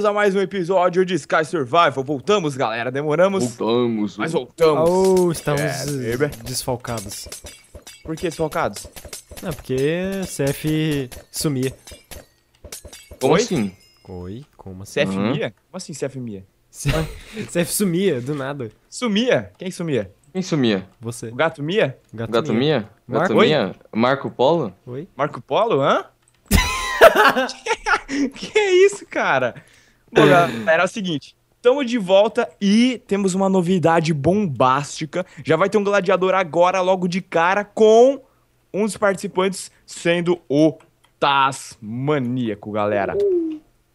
Bem-vindos a mais um episódio de Sky Survival. Voltamos, galera. Demoramos. Voltamos. Mas voltamos. Oh, estamos é, desfalcados. Por que desfalcados? Não, porque CF sumia. Como Oi? assim? Oi, como assim? CF uhum. Mia? Como assim CF Mia? CF sumia, do nada. Sumia? Quem sumia? Quem sumia? Você. O gato Mia? Gato, gato Mia? Mia? Gato Mia? Marco Polo? Oi? Marco Polo, hã? que é isso, cara? era o seguinte. Tamo de volta e temos uma novidade bombástica. Já vai ter um gladiador agora, logo de cara, com um dos participantes sendo o Tasmaníaco, galera.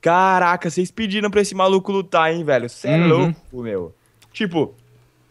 Caraca, vocês pediram pra esse maluco lutar, hein, velho? Você é uhum. louco, meu. Tipo,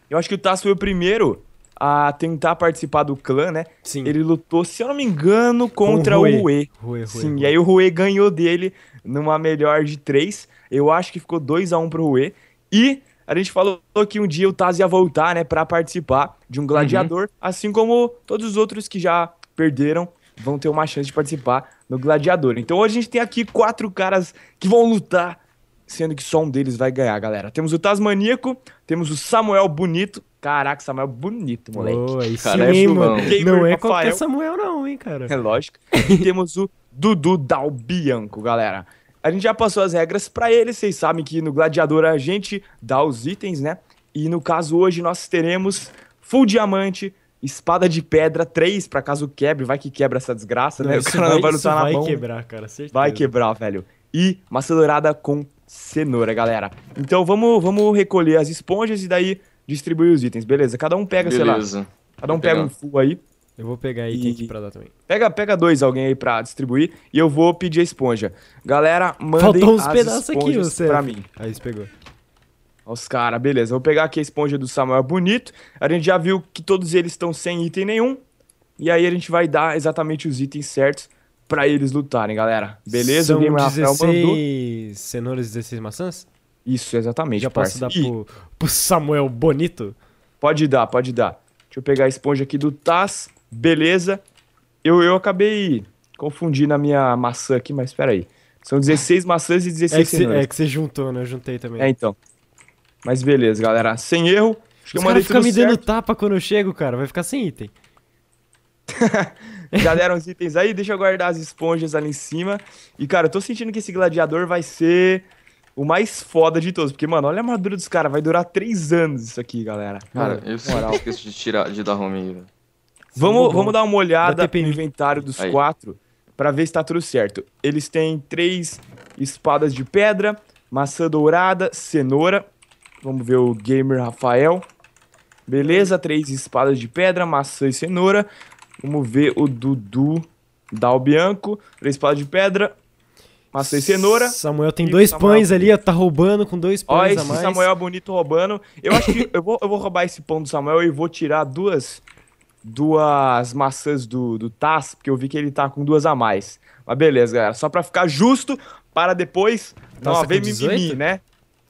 eu acho que o Tas foi o primeiro a tentar participar do clã, né? Sim. Ele lutou, se eu não me engano, contra o Rue. Rue, Sim, Rue. e aí o Rue ganhou dele numa melhor de três. Eu acho que ficou 2 a 1 um pro Rue. E a gente falou que um dia o Taz ia voltar, né, para participar de um uhum. gladiador, uhum. assim como todos os outros que já perderam vão ter uma chance de participar no gladiador. Então hoje a gente tem aqui quatro caras que vão lutar, sendo que só um deles vai ganhar, galera. Temos o Taz Manico, temos o Samuel Bonito, Caraca, Samuel é bonito, moleque. Oh, Cara, sim, é mano. Não é qualquer Samuel não, hein, cara. É lógico. Temos o Dudu Dal Bianco, galera. A gente já passou as regras para ele, vocês sabem que no Gladiador a gente dá os itens, né? E no caso hoje nós teremos Full Diamante, Espada de Pedra 3, para caso quebre, vai que quebra essa desgraça, né? não, né? O cara vai, não vai lutar na vai mão. Vai quebrar, cara, certeza. Vai quebrar, velho. E maçã dourada com cenoura, galera. Então vamos, vamos recolher as esponjas e daí distribuir os itens. Beleza, cada um pega, Beleza. sei lá. Cada um pega um full aí. Eu vou pegar aí e... aqui pra dar também. Pega, pega dois alguém aí pra distribuir e eu vou pedir a esponja. Galera, mandem Faltou uns pedaços aqui, você. pra mim. Aí você pegou. Os cara beleza. vou pegar aqui a esponja do Samuel Bonito. A gente já viu que todos eles estão sem item nenhum. E aí a gente vai dar exatamente os itens certos pra eles lutarem, galera. Beleza? São 16 mandou. cenouras e 16 maçãs? Isso, exatamente. Já posso parça. dar pro, pro Samuel Bonito? Pode dar, pode dar. Deixa eu pegar a esponja aqui do Taz. Beleza. Eu, eu acabei confundindo a minha maçã aqui, mas peraí. São 16 maçãs e 16 é cê, É que você juntou, né? Eu juntei também. É, então. Mas beleza, galera. Sem erro. Acho Os eu mandei me certo. dando tapa quando eu chego, cara. Vai ficar sem item. Já deram os itens aí. Deixa eu guardar as esponjas ali em cima. E, cara, eu tô sentindo que esse gladiador vai ser o mais foda de todos. Porque, mano, olha a armadura dos caras. Vai durar três anos isso aqui, galera. Cara, eu sempre esqueço de, tirar, de dar home aí, velho. Vamos, vamos dar uma olhada no inventário dos aí. quatro para ver se tá tudo certo. Eles têm três espadas de pedra, maçã dourada, cenoura. Vamos ver o gamer Rafael. Beleza, três espadas de pedra, maçã e cenoura. Vamos ver o Dudu Dalbianco. Três espadas de pedra, maçã e cenoura. Samuel tem e dois pães ali, ó, tá roubando com dois pães ó, esse a mais. Samuel bonito roubando. Eu acho que eu vou, eu vou roubar esse pão do Samuel e vou tirar duas duas maçãs do, do Taz, porque eu vi que ele tá com duas a mais. Mas beleza, galera, só pra ficar justo, para depois Nossa, não tá me mimimi, né?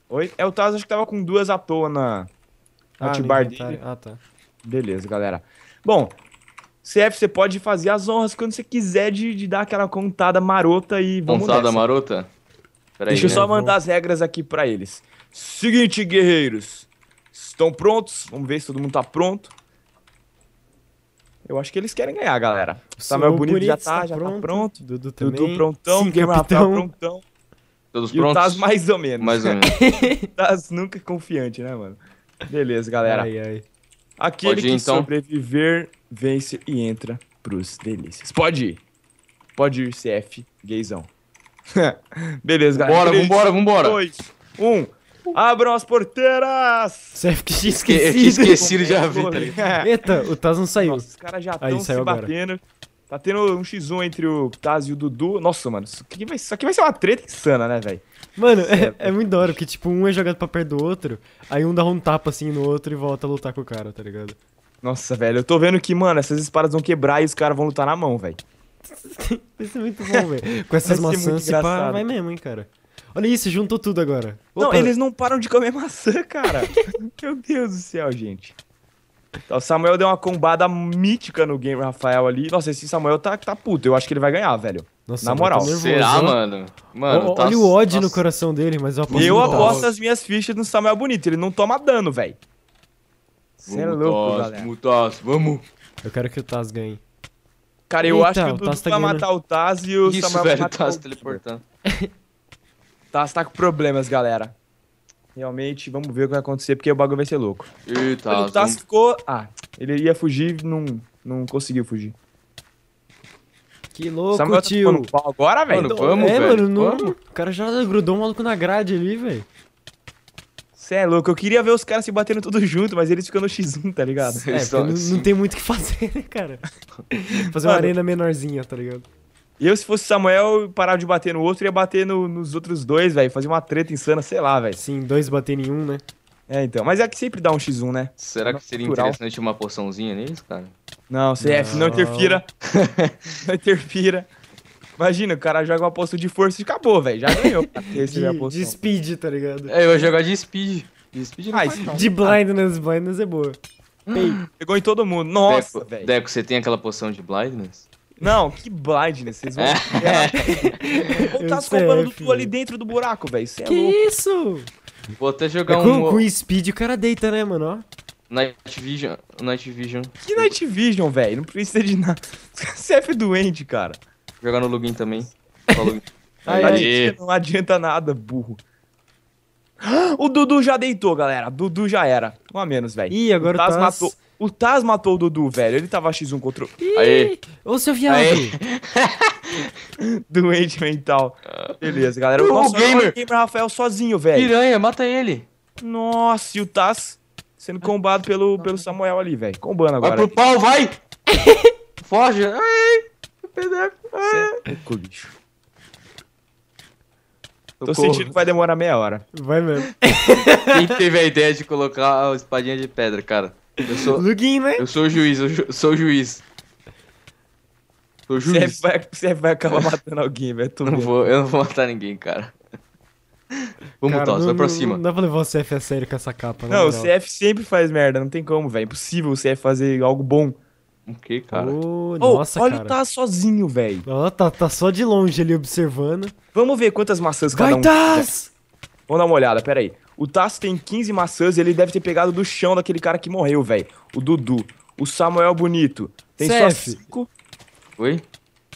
Oi? É, o Taz acho que tava com duas à toa na, na ah, bar dele. Tá- ah, tá. Beleza, galera. Bom, CF, você pode fazer as honras quando você quiser de, de dar aquela contada marota e vamos Contada nessa. marota? Peraí, Deixa eu só né? mandar as regras aqui para eles. Seguinte, guerreiros. Estão prontos? Vamos ver se todo mundo tá pronto. Eu acho que eles querem ganhar, galera. Samuel tá, Bonito, Bonito já tá, tá, já pronto. tá pronto. Dudu também. Dudu prontão, Guilherme Rafael prontão. Todos e prontos? o Taz mais ou menos. Mais ou menos. Taz nunca é confiante, né, mano? Beleza, galera. Aí, aí. Aquele ir, que então. sobreviver, vence e entra pros delícias. Pode ir. Pode ir, CF, gayzão. Beleza, galera. Bora, Três, vambora, vambora. Dois, um. Abram as porteiras! CF que tinha esquecido. já vi, tá Eita, o Taz não saiu. Nossa, os caras já estão se agora. batendo. Tá tendo um X1 entre o Taz e o Dudu. Nossa, mano, isso aqui vai, isso aqui vai ser uma treta insana, né, velho? Mano, é, é, muito da hora, porque, tipo, um é jogado pra perto do outro, aí um dá um tapa assim no outro e volta a lutar com o cara, tá ligado? Nossa, velho, eu tô vendo que, mano, essas espadas vão quebrar e os caras vão lutar na mão, velho. Isso é muito bom, velho. Com essas maçãs, tipo, ah, vai mesmo, hein, cara. Olha isso, juntou tudo agora. Opa. Não, eles não param de comer maçã, cara. Meu Deus do céu, gente. Então, Samuel deu uma combada mítica no game Rafael ali. Nossa, esse Samuel tá, tá puto. Eu acho que ele vai ganhar, velho. Nossa, Na tá moral. Tá Será, mano? mano o, tá... Olha o ódio no coração dele, mas eu aposto. Eu tá. aposto as minhas fichas no Samuel Bonito. Ele não toma dano, velho. Você é louco, Taz, galera. Taz, vamos. Eu quero que o Taz ganhe. Cara, eu Eita, acho que o Dudu tá vai ganhando. matar o Taz e o Isso, Samuel velho, vai matar o Taz teleportando. Taz tá com problemas, galera. Realmente, vamos ver o que vai acontecer, porque o bagulho vai ser louco. Eita, o Tassi ficou. Ah, ele ia fugir não, não conseguiu fugir. Que louco, Samuel tá tio. Tá pau agora, velho. Então, vamos, é, velho. Mano, vamos. o cara já grudou o maluco na grade ali, velho. Cê é louco, eu queria ver os caras se batendo tudo junto, mas eles ficam no X1, tá ligado? Cê é, só, não, não, tem muito o que fazer, né, cara? fazer mano, uma arena menorzinha, tá ligado? Eu, se fosse Samuel, parava de bater no outro, ia bater no, nos outros dois, velho. Fazer uma treta insana, sei lá, velho. Sim, dois bater em um, né? É, então. Mas é que sempre dá um X1, né? Será que seria natural. interessante uma poçãozinha neles, cara? Não, CF, é, não, não interfira. não interfira. Imagina, o cara joga uma poção de força e acabou, velho. Já ganhou. de, de speed, tá ligado? É, eu ia jogar de speed. De speed não ah, faz, não. De blindness, blindness é boa. Pegou em todo mundo. Nossa, velho. Deco, Deco, você tem aquela poção de blindness? Não, que blindness. Vocês vão. É. Ou tá se tu ali dentro do buraco, velho. É que é isso? Vou até jogar é com, um. Com speed o cara deita, né, mano? Ó. Night Vision. Night Vision. Que Night Vision, velho? Não precisa de nada. CF é doente, cara. Vou jogar no login também. Aí, aí. Não adianta nada, burro. O Dudu já deitou, galera. Dudu já era. Um a menos, velho. Ih, agora o Taz, Taz tá matou. O Taz matou o Dudu, velho. Ele tava X1 contra o. Ih, Aê. Ô, seu viado. Doente mental. Beleza, galera. O nosso gamer. gamer Rafael sozinho, velho. Piranha, mata ele. Nossa, e o Taz sendo combado pelo, pelo Samuel ali, velho. Combando agora. Vai pro pau, vai! Foge. Ai, PDF. É bicho. Tô Socorro. sentindo que vai demorar meia hora. Vai mesmo. Quem teve a ideia de colocar a espadinha de pedra, cara? Eu sou, Luguinho, né? Eu sou o juiz, eu ju, sou o juiz. Sou o juiz. Você vai, você vai acabar matando alguém, velho. Não vou, eu não vou matar ninguém, cara. Vamos, cara, Toss, vai pra cima. Não dá pra levar o CF a sério com essa capa, Não, não o CF sempre faz merda, não tem como, velho. Impossível o CF fazer algo bom. O que, cara? Oh, oh, nossa, olha cara. o Tá sozinho, velho. Oh, tá, tá só de longe ali observando. Vamos ver quantas maçãs vai, cada Vai, Vamos dar uma olhada, pera aí. O Tasso tem 15 maçãs e ele deve ter pegado do chão daquele cara que morreu, velho. O Dudu. O Samuel Bonito tem Cef. só 5. Oi?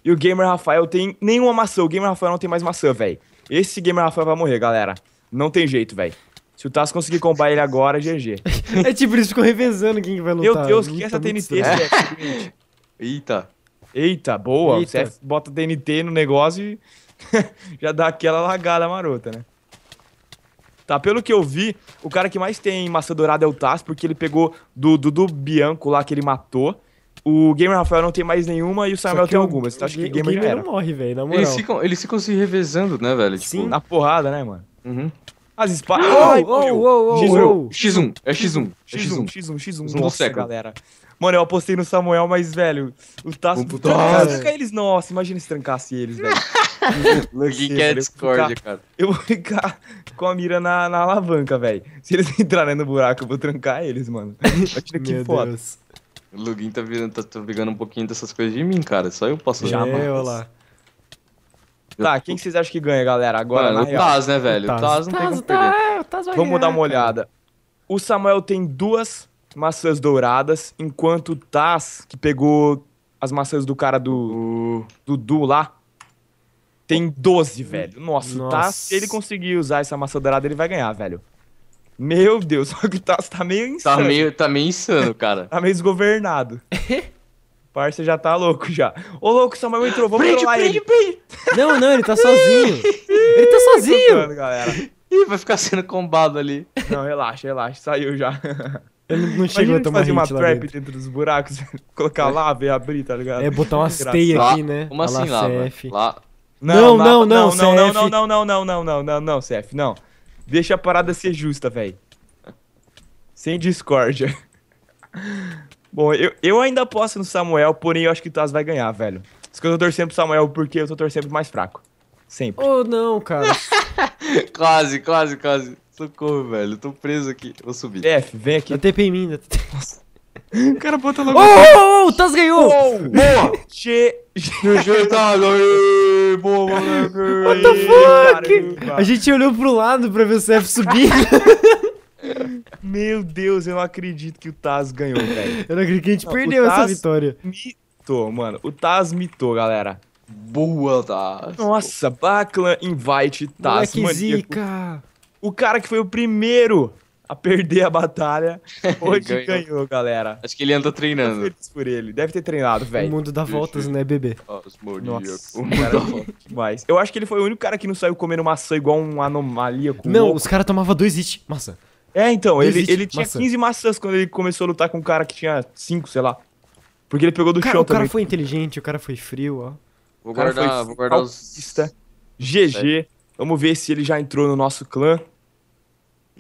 E o Gamer Rafael tem nenhuma maçã. O Gamer Rafael não tem mais maçã, velho. Esse Gamer Rafael vai morrer, galera. Não tem jeito, velho. Se o Tasso conseguir combar ele agora, GG. É, é tipo, eles ficam revezando quem vai lutar. Meu Deus, o que é essa TNT, tá Cef? Eita. Eita, boa. Eita. O Cef bota TNT no negócio e já dá aquela lagada marota, né? tá? Pelo que eu vi, o cara que mais tem maçã dourada é o Taz, porque ele pegou do Dudu Bianco lá que ele matou. O Gamer Rafael não tem mais nenhuma e o Samuel tem algumas. Então acho que o Gamer, gamer não morre, velho, na moral. Eles ficam, eles ficam se revezando, né, velho? Tipo, Sim. Tipo... Na porrada, né, mano? Uhum. As espadas. Oh, oh, oh, oh, X1. X1. É X1. X1. X1. X1. X1. X1. Nossa, galera. Mano, eu apostei no Samuel, mas, velho, o Tasso. Tranca eles, nossa, imagina se trancasse eles, velho. O que é Discord, cara? Eu vou ficar com a mira na, na alavanca, velho. Se eles entrarem no buraco, eu vou trancar eles, mano. Olha que foda. O Lugin tá, virando, tá, tá brigando um pouquinho dessas coisas de mim, cara. Só eu posso Já, é, lá. Tá, quem que vocês acham que ganha, galera? Agora, mano, o Taz, né, velho? O Taz, o Taz não Taz, tem como tá, perder. É, Taz Vamos ganhar, dar uma olhada. Cara. O Samuel tem duas maçãs douradas, enquanto o Taz, que pegou as maçãs do cara do... Dudu lá, tem 12, velho. Nossa, Nossa. Tá, se ele conseguir usar essa maçã dourada, ele vai ganhar, velho. Meu Deus, o Tasso tá meio tá insano. Tá meio, tá meio insano, cara. tá meio desgovernado. Parça já tá louco já. Ô louco, o Samuel entrou, vamos prende, trollar ele. Não, não, ele tá sozinho. ele tá sozinho. Tá galera. Ih, vai ficar sendo combado ali. Não, relaxa, relaxa, saiu já. Ele não, não chegou a tomar fazer uma trap dentro. dentro. dos buracos, colocar lava e abrir, tá ligado? É, botar umas teias aqui, né? Uma assim, lava. Lá, não, não, não, não, não, não, não, não, não, não, não, não, não, CF, não. Deixa a parada ser justa, velho. Sem discórdia. Bom, eu, eu ainda posso no Samuel, porém eu acho que o Taz vai ganhar, velho. Isso que eu tô torcendo pro Samuel porque eu tô torcendo mais fraco. Sempre. Oh, não, cara. quase, quase, quase. Socorro, velho. Eu tô preso aqui. Vou subir. F, vem aqui. Dá TP em mim. Dá... o cara bota logo. Oh, oh, oh, o Taz ganhou! Oh, boa! Che... Eu tava ganhando! Turbo What the fuck? A gente olhou pro lado pra ver o CF subir. Meu Deus, eu não acredito que o Taz ganhou, velho. Eu não acredito que a gente não, perdeu essa vitória. Mitou, mano. O Taz mitou, galera. Boa, Taz. Nossa, Baclan Invite Taz. mano. O cara que foi o primeiro a perder a batalha. Hoje ganhou. ganhou. galera. Acho que ele anda treinando. por ele. Deve ter treinado, velho. O mundo dá voltas, né, bebê? Nossa, o Mas é eu acho que ele foi o único cara que não saiu comendo maçã igual um anomalia com Não, os caras tomavam dois hits maçã. É, então, ele, ele tinha maçã. 15 maçãs quando ele começou a lutar com um cara que tinha 5, sei lá. Porque ele pegou do cara, chão o também. O cara foi inteligente, o cara foi frio, ó. Vou guardar, vou guardar os... GG. Vamos ver se ele já entrou no nosso clã.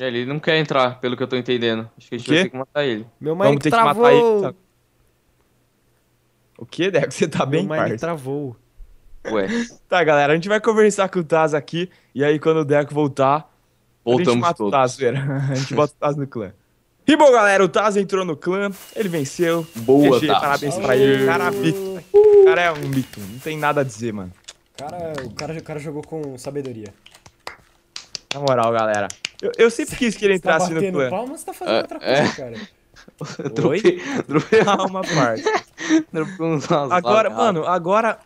É, ele não quer entrar, pelo que eu tô entendendo. Acho que a gente vai ter que matar ele. Meu mãe Vamos ter travou. que matar ele. Tá? O que, Deco? Você tá bem, parça? Meu travou. Ué. tá, galera, a gente vai conversar com o Taz aqui, e aí quando o Deco voltar, Voltamos a gente mata todos. o Taz, A gente bota o Taz no clã. E bom, galera, o Taz entrou no clã, ele venceu. Boa, Taz. Parabéns pra ele. Cara, O cara é um mito. É não tem nada a dizer, mano. Cara, o cara, o cara jogou com sabedoria. Na moral, galera. Eu, eu sempre quis que ele tá entrasse no clã. você tá fazendo ah, outra coisa, é. cara. dropei, dropei uma parte. dropei uns Agora, mano, agora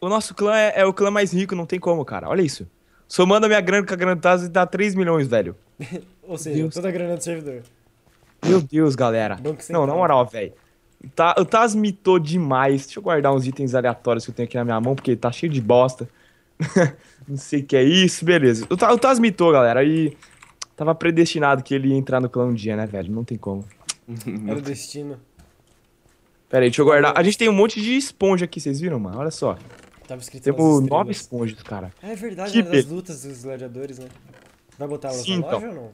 o nosso clã é, é, o clã mais rico, não tem como, cara. Olha isso. Somando a minha grana com a grana do Tazos dá 3 milhões, velho. Ou seja, Deus. toda a grana do servidor. Meu Deus, galera. Não, na moral, velho. Tá, o Taz mitou demais. Deixa eu guardar uns itens aleatórios que eu tenho aqui na minha mão, porque tá cheio de bosta. não sei o que é isso, beleza. O, o Taz mitou, galera. E Tava predestinado que ele ia entrar no clã um dia, né, velho? Não tem como. Era o destino. Pera aí, deixa eu guardar. A gente tem um monte de esponja aqui, vocês viram, mano? Olha só. Tava escrito Temos nove esponjas, cara. É verdade, que né? lutas dos gladiadores, né? Vai botar elas Sim, na então. ou não?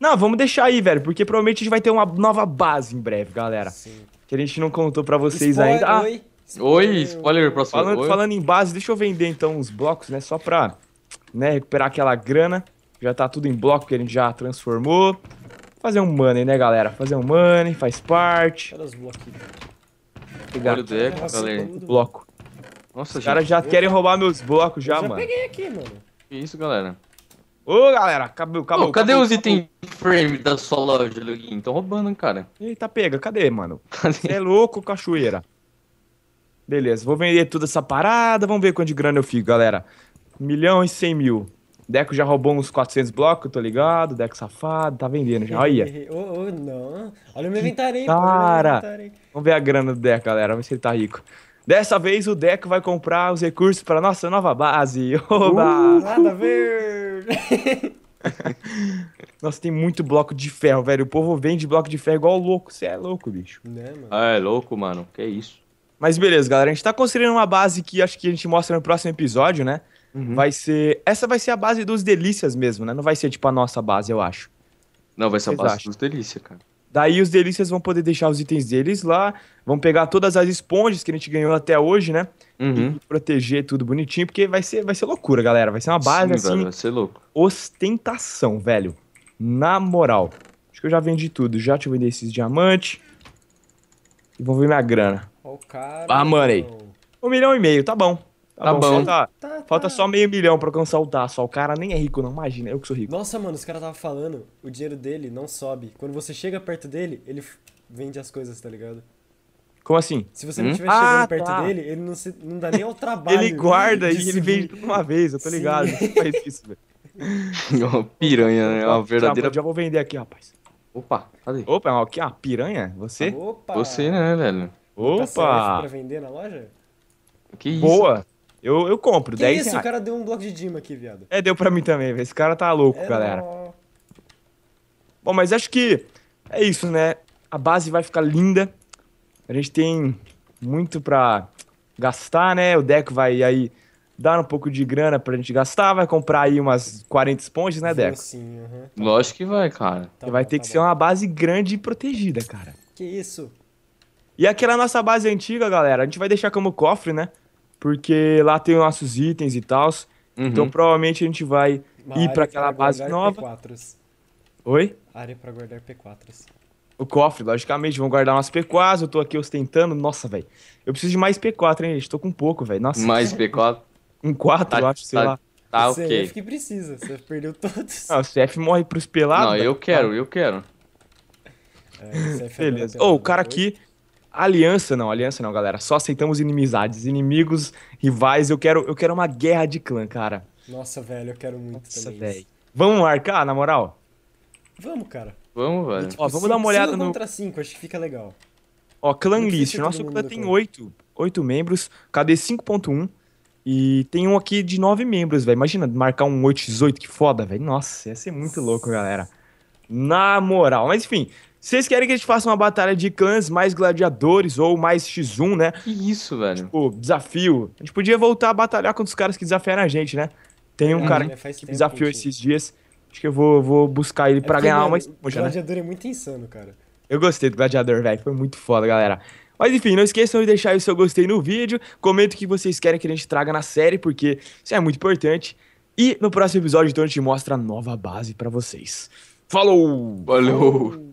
Não, vamos deixar aí, velho, porque provavelmente a gente vai ter uma nova base em breve, galera. Sim. Que a gente não contou pra vocês ainda. Ah, oi, spoiler, oi, spoiler próximo. Falando, falando em base, deixa eu vender então uns blocos, né? Só pra né, recuperar aquela grana. Já tá tudo em bloco, que a gente já transformou. Fazer um money, né, galera? Fazer um money, faz parte. Olha os blocos Olha o deck, galera. Bloco. Nossa, Os caras já querem roubar meus blocos já, já mano. peguei aqui, mano. Que isso, galera. Ô, galera, acabou, acabou. Ô, cadê acabou, os itens frame da sua loja, Luguinho? Tão roubando, cara. Eita, pega, cadê, mano? Você é louco, cachoeira. Beleza, vou vender toda essa parada, vamos ver quanto de grana eu fico, galera. Um milhão e cem mil. Deco já roubou uns 400 blocos, tô ligado. Deco safado, tá vendendo já. Olha. Ô, oh, oh, não. Olha o meu inventário aí, Cara, vamos ver a grana do Deco, galera. Vamos ver se ele tá rico. Dessa vez o Deco vai comprar os recursos para nossa nova base. Oba! Uh, nada a ver! nossa, tem muito bloco de ferro, velho. O povo vende bloco de ferro igual louco. Você é louco, bicho. Né, mano? Ah, é louco, mano. Que isso. Mas beleza, galera. A gente tá construindo uma base que acho que a gente mostra no próximo episódio, né? Uhum. Vai ser. Essa vai ser a base dos delícias mesmo, né? Não vai ser tipo a nossa base, eu acho. Não, vai ser a base acham? dos delícias, cara. Daí os delícias vão poder deixar os itens deles lá, vão pegar todas as esponjas que a gente ganhou até hoje, né? Uhum. E proteger tudo bonitinho, porque vai ser, vai ser loucura, galera. Vai ser uma base Sim, assim. Velho, vai ser louco. Ostentação, velho. Na moral. Acho que eu já vendi tudo. Já te vender esses diamantes. E vão ver minha grana. Oh, cara. Ah, money. Um milhão e meio, tá bom. Tá, tá bom. bom. Falta, tá, tá falta tá. só meio milhão pra alcançar o Tá, O cara nem é rico, não. Imagina, eu que sou rico. Nossa, mano, os caras tava falando, o dinheiro dele não sobe. Quando você chega perto dele, ele vende as coisas, tá ligado? Como assim? Se você não hum? estiver chegando ah, perto tá. dele, ele não, se, não dá nem ao trabalho. ele guarda e ele vende tudo uma vez, eu tô ligado. faz isso, velho. É piranha, né? É uma verdadeira. Já, já vou vender aqui, rapaz. Opa, cadê? Opa, o que? ó, piranha? Você? Opa! Você, né, velho? Tá Opa! Você pra vender na loja? Que isso? Boa! Eu, eu compro, que 10 isso? reais. O cara deu um bloco de Dima aqui, viado. É, deu pra mim também, velho. Esse cara tá louco, é, galera. Não... Bom, mas acho que é isso, né? A base vai ficar linda. A gente tem muito pra gastar, né? O Deco vai aí dar um pouco de grana pra gente gastar, vai comprar aí umas 40 esponjas, né, Deco? Sim, uhum. Lógico que vai, cara. Tá vai bom, ter tá que bom. ser uma base grande e protegida, cara. Que isso? E aquela nossa base antiga, galera, a gente vai deixar como cofre, né? porque lá tem nossos itens e tal. Uhum. Então provavelmente a gente vai Uma ir para aquela base nova. P4s. Oi? Área para guardar P4s. O cofre, logicamente, vão guardar umas P4s, eu tô aqui ostentando. Nossa, velho. Eu preciso de mais P4, hein, gente? Tô com pouco, velho. Nossa. Mais P4? Um 4, tá, eu acho, sei tá, lá. Tá, é ok. CF que precisa, você perdeu todos. Não, ah, o CF morre pros pelados. Não, eu quero, eu quero. É, é Beleza. Ô, oh, o cara aqui, Aliança não, aliança não, galera. Só aceitamos inimizades, inimigos, rivais. Eu quero, eu quero uma guerra de clã, cara. Nossa, velho, eu quero muito Nossa, também. Velho. Vamos marcar, na moral? Vamos, cara. Vamos, velho. Tipo, Ó, vamos cinco, dar uma olhada no contra 5, acho que fica legal. Ó, clã Não list, nosso clã tem oito, oito membros, Cadê 5.1 e tem um aqui de nove membros, velho. Imagina marcar um 8x8, que foda, velho. Nossa, ia ser muito louco, galera. Na moral, mas enfim, vocês querem que a gente faça uma batalha de clãs mais gladiadores ou mais X1, né? Que isso, velho. Tipo, desafio. A gente podia voltar a batalhar contra os caras que desafiaram a gente, né? Tem um é, cara né, que desafiou gente. esses dias. Acho que eu vou, vou buscar ele é pra ganhar uma esponja, né? Gladiador é muito insano, cara. Eu gostei do Gladiador, velho. Foi muito foda, galera. Mas enfim, não esqueçam de deixar o seu gostei no vídeo. Comenta o que vocês querem que a gente traga na série, porque isso é muito importante. E no próximo episódio, então, a gente mostra a nova base para vocês. Falou! Valeu!